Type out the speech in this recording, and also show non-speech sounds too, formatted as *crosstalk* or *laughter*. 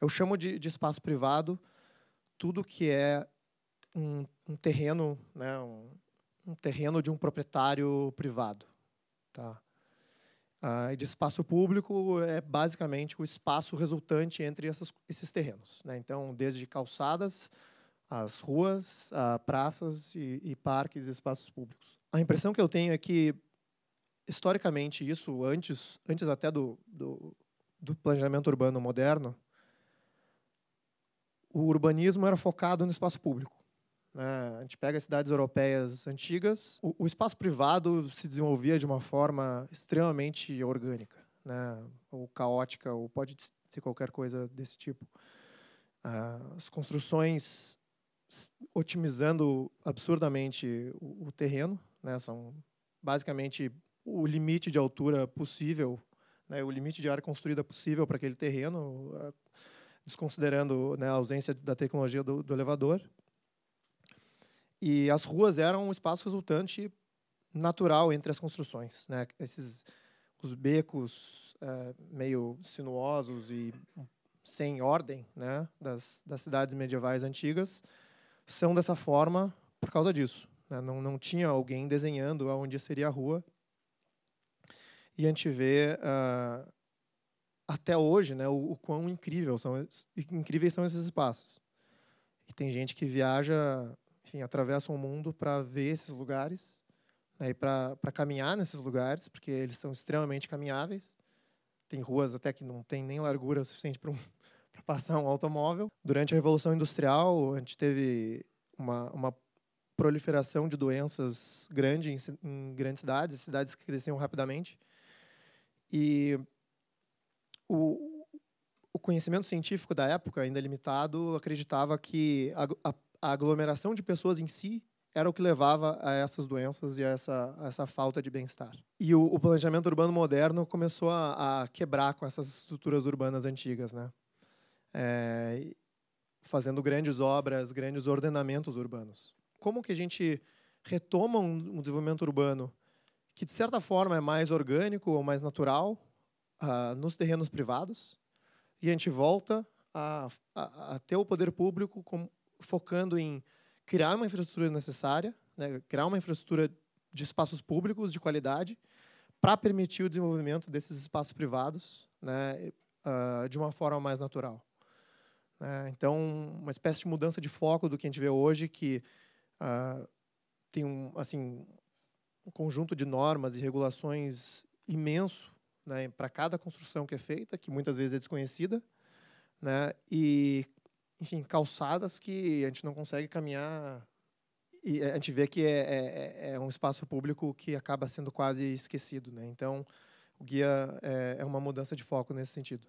Eu chamo de, de espaço privado tudo que é um, um terreno, né, um, um, terreno de um proprietário privado. Tá? Ah, e de espaço público é basicamente o espaço resultante entre essas, esses terrenos. Né? Então, desde calçadas, as ruas, ah, praças e, e parques e espaços públicos. A impressão que eu tenho é que, historicamente, isso antes, antes até do, do, do planejamento urbano moderno, o urbanismo era focado no espaço público. Né? A gente pega as cidades europeias antigas, o, espaço privado se desenvolvia de uma forma extremamente orgânica, né? ou caótica, ou pode ser qualquer coisa desse tipo. Ah, as construções otimizando absurdamente o, terreno, né? são basicamente o limite de altura possível, né? o limite de área construída possível para aquele terreno desconsiderando né, a ausência da tecnologia do, do, elevador. E as ruas eram um espaço resultante natural entre as construções. Né? Esses os becos é, meio sinuosos e sem ordem né, das, das cidades medievais antigas são dessa forma por causa disso. Né? Não, não tinha alguém desenhando aonde seria a rua. E a gente vê ah, até hoje, né, o, o quão incrível são, incríveis são esses espaços. E tem gente que viaja, enfim, atravessa o mundo para ver esses lugares, né, para caminhar nesses lugares, porque eles são extremamente caminháveis. Tem ruas até que não tem nem largura suficiente para um, *laughs* passar um automóvel. Durante a Revolução Industrial, a gente teve uma, uma proliferação de doenças grande em, em grandes cidades, cidades que cresciam rapidamente. E o, o conhecimento científico da época, ainda limitado, acreditava que a, a, a, aglomeração de pessoas em si era o que levava a essas doenças e a essa, a essa falta de bem-estar. E o, o, planejamento urbano moderno começou a, quebrar com essas estruturas urbanas antigas, né? É, fazendo grandes obras, grandes ordenamentos urbanos. Como que a gente retoma um, um desenvolvimento urbano que de certa forma é mais orgânico ou mais natural, uh, nos terrenos privados e a gente volta a, a, a ter o poder público com, focando em criar uma infraestrutura necessária, né, criar uma infraestrutura de espaços públicos de qualidade para permitir o desenvolvimento desses espaços privados né, uh, de uma forma mais natural. Né. então, uma espécie de mudança de foco do que a gente vê hoje, que ah, tem um, assim, um conjunto de normas e regulações imenso né, para cada construção que é feita, que muitas vezes é desconhecida, né, e, enfim, calçadas que a gente não consegue caminhar. E a gente vê que é, é, é, é um espaço público que acaba sendo quase esquecido. Né? Então, o guia é, é uma mudança de foco nesse sentido.